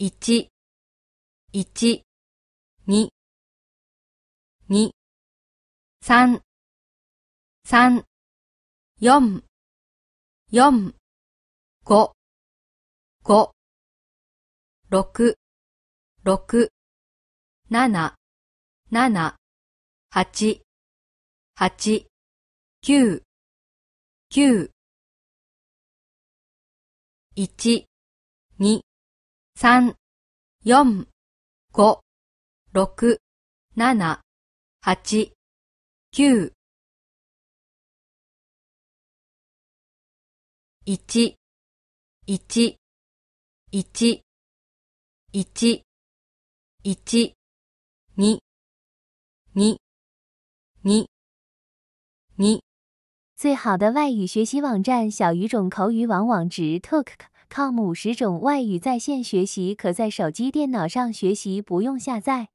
一、一、二、二、三、三、四、四、五、五、六、六、七、七、八、八、九、九、一、二、三、四、五、六、七、八、九、一、一、一、一、一、二、二、二、二。最好的外语学习网站，小语种口语网网址：tok。com 五十种外语在线学习，可在手机、电脑上学习，不用下载。